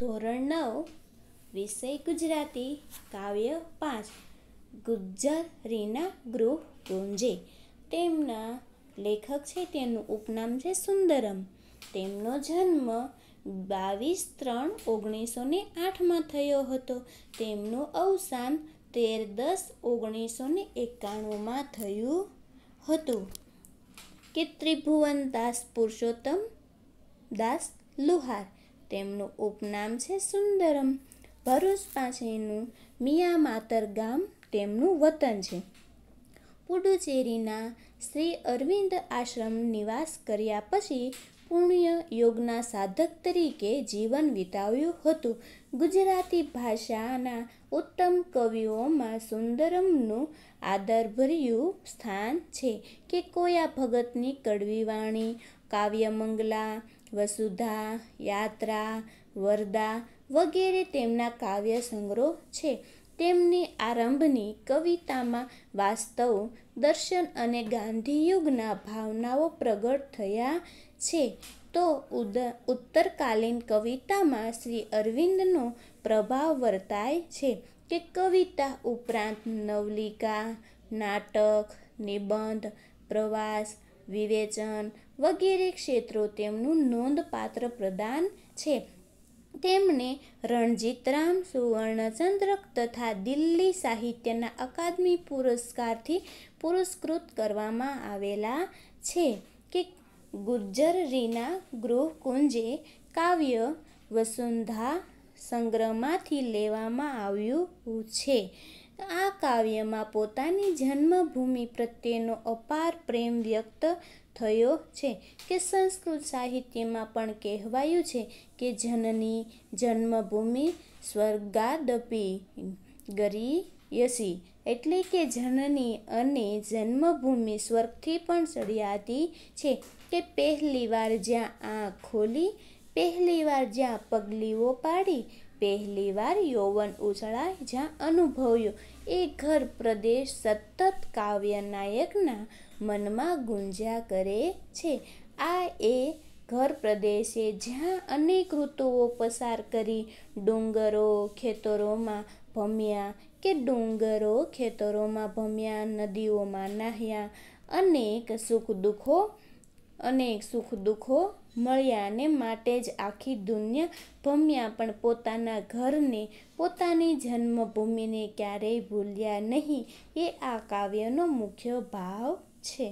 ધોરણ નવ વિષય ગુજરાતી કાવ્ય પાંચ ગુજ્જર રીના ગૃહ ગુંજે તેમના લેખક છે તેનું ઉપનામ છે સુંદરમ તેમનો જન્મ બાવીસ ત્રણ ઓગણીસો ને આઠમાં થયો હતો તેમનું અવસાન તેર દસ ઓગણીસો ને એકાણુંમાં થયું હતું કે ત્રિભુવન દાસ પુરુષોત્તમ દાસ લુહાર તેમનું ઉપનામ છે સુંદરમ ભરૂચ પાસેનું મિયા માતર ગામ તેમનું વતન છે પુડુચેરીના શ્રી અરવિંદ આશ્રમ નિવાસ કર્યા પછી પુણ્ય યોગના સાધક તરીકે જીવન વિતાવ્યું હતું ગુજરાતી ભાષાના ઉત્તમ કવિઓમાં સુંદરમનું આદરભર્યું સ્થાન છે કે કોયા ભગતની કડવી વાણી કાવ્યમંગલા વસુધા યાત્રા વરદા વગેરે તેમના કાવ્ય સંગ્રહ છે તેમની આરંભની કવિતામાં વાસ્તવ દર્શન અને ગાંધીયુગના ભાવનાઓ પ્રગટ થયા છે તો ઉત્તરકાલીન કવિતામાં શ્રી અરવિંદનો પ્રભાવ વર્તાય છે કે કવિતા ઉપરાંત નવલિકા નાટક નિબંધ પ્રવાસ વિવેચન વગેરે ક્ષેત્રો તેમનું નોંધપાત્ર પ્રદાન છે તેમણે રણજીતરામ સુવર્ણચંદ્રક તથા દિલ્હી સાહિત્યના અકાદમી પુરસ્કારથી પુરસ્કૃત કરવામાં આવેલા છે કે ગુર્જર રીના ગૃહકુંજે કાવ્ય વસુંધા સંગ્રહમાંથી લેવામાં આવ્યું છે આ કાવ્યમાં પોતાની જન્મભૂમિ પ્રત્યેનો અપાર પ્રેમ વ્યક્ત થયો છે કે સંસ્કૃત સાહિત્યમાં પણ કહેવાયું છે કે જનની જન્મભૂમિ સ્વર્ગાદપી ગરીયસી એટલે કે જનની અને જન્મભૂમિ સ્વર્ગથી પણ ચડિયાતી છે કે પહેલી વાર જ્યાં આંખ ખોલી પહેલી વાર જ્યાં પગલીઓ પાડી પહેલીવાર યૌવન ઉછળાય જ્યાં અનુભવ્યું એ ઘર પ્રદેશ સતત કાવ્ય નાયકના મનમાં ગુંજ્યા કરે છે આ એ ઘર પ્રદેશે જ્યાં અનેક ઋતુઓ પસાર કરી ડુંગરો ખેતરોમાં ભમ્યા કે ડુંગરો ખેતરોમાં ભમ્યા નદીઓમાં નાહ્યા અનેક સુખ દુઃખો અનેક સુખ દુઃખો મળ્યા અને માટે જ આખી દુનિયા ભમ્યા પણ પોતાના ઘરને પોતાની જન્મભૂમિને ક્યારેય ભૂલ્યા નહીં એ આ કાવ્યનો મુખ્ય ભાવ છે